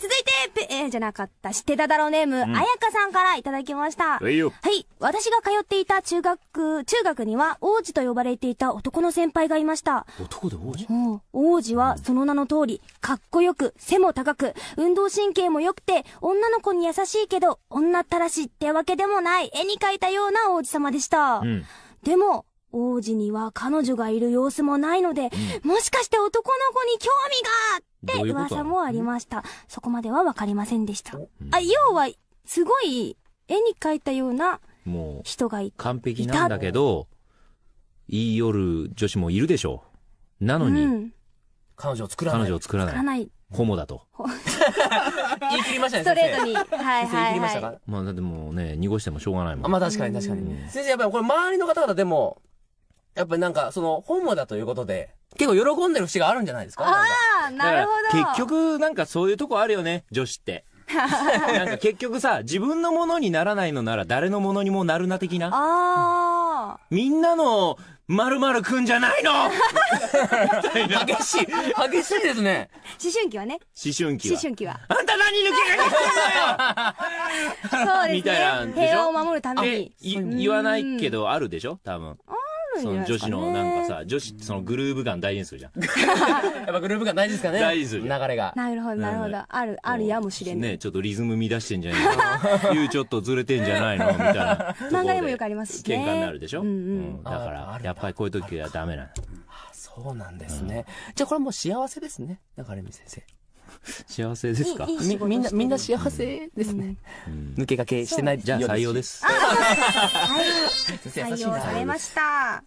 続いて、えー、じゃなかった、知ってただろうネーム、あやかさんからいただきました。はい、私が通っていた中学、中学には王子と呼ばれていた男の先輩がいました。男で王子王子はその名の通り、かっこよく、背も高く、運動神経も良くて、女の子に優しいけど、女ったらしってわけでもない、絵に描いたような王子様でした。うん、でも、王子には彼女がいる様子もないので、うん、もしかして男の子に興味がって噂もありました。そこまではわかりませんでした。うん、あ、要は、すごい絵に描いたようなもう、人がいた。完璧なんだけど、いい夜女子もいるでしょう。なのに、うん、彼女を作らない。彼女を作らない。ない。ホモだと。言い切りましたね、ストレートに。はいはい、言い切りましたかまあ、だってもうね、濁してもしょうがないもん。まあ確かに確かに。先生、やっぱりこれ周りの方々でも、やっぱなんか、その、本モだということで、結構喜んでる節があるんじゃないですかああ、なるほど。結局、なんかそういうとこあるよね、女子って。なんか結局さ、自分のものにならないのなら誰のものにもなるな的な。ああ、うん、みんなの、まるまるくんじゃないの激しい、激しいですね。思春期はね。思春期は。思春期は。あんた何抜けがそうですね。平和を守るために。言わないけど、あるでしょ多分。るんじゃないですか、ね、女子のなんかさ女子ってそのグルーヴ感大事にするじゃん やっぱグルーヴ感大事ですかね大事する流れがなるほどなるほど、あるあるやもしれないねちょっとリズム乱してんじゃないのい うちょっとずれてんじゃないのみたいな漫画でもよくありますしね喧嘩になるでしょ、うんうんうん、だからやっぱりこういう時はダメなのそうなんですね、うん、じゃあこれもう幸せですね中レミ先生 幸せですかみみんなみんな幸せですね、抜け駆けしてないじゃあ採用ですはい、採用されました